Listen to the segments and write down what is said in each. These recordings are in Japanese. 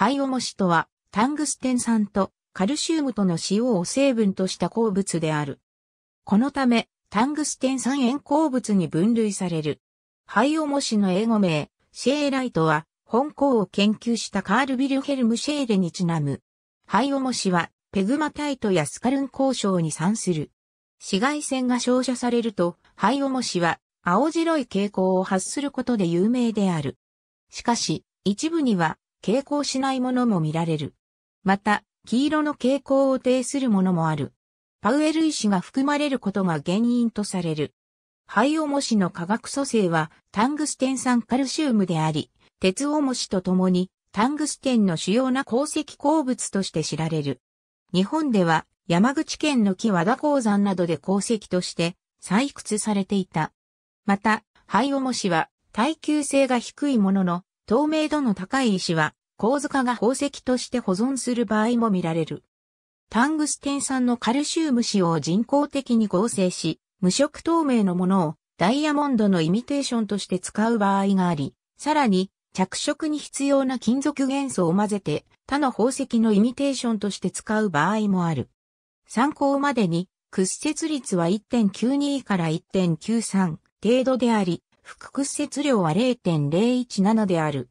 灰モしとは、タングステン酸とカルシウムとの塩を成分とした鉱物である。このため、タングステン酸塩鉱物に分類される。灰モしの英語名、シェーライトは、本校を研究したカール・ビルヘルム・シェーレにちなむ。灰モしは、ペグマタイトやスカルン鉱渉に産する。紫外線が照射されると、灰モしは、青白い傾向を発することで有名である。しかし、一部には傾向しないものも見られる。また、黄色の傾向を呈するものもある。パウエル石が含まれることが原因とされる。灰重しの化学組成はタングステン酸カルシウムであり、鉄重しとともにタングステンの主要な鉱石鉱物として知られる。日本では山口県の木和田鉱山などで鉱石として採掘されていた。また、灰重しは耐久性が低いものの透明度の高い石は、鉱塚が宝石として保存する場合も見られる。タングステン酸のカルシウム塩を人工的に合成し、無色透明のものをダイヤモンドのイミテーションとして使う場合があり、さらに着色に必要な金属元素を混ぜて他の宝石のイミテーションとして使う場合もある。参考までに屈折率は1.92から1.93程度であり、複屈折量は0.017である。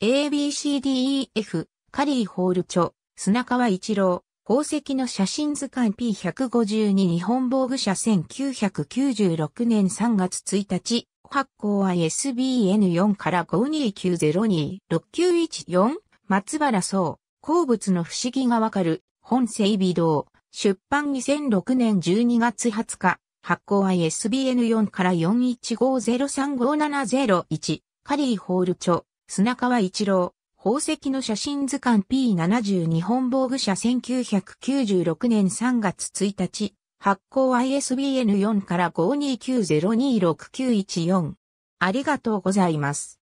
ABCDEF、カリー・ホール著、砂川一郎、宝石の写真図鑑 P152 日本防具社1996年3月1日、発行 ISBN4 から5290269114、松原総、鉱物の不思議がわかる、本整備堂、出版2006年12月20日、発行 ISBN4 から4 1 5 0 3 5 7 0 1カリー・ホール著、砂川一郎、宝石の写真図鑑 P70 日本防具社1996年3月1日、発行 ISBN4 から5 2 9 0 2 6 9 1 4ありがとうございます。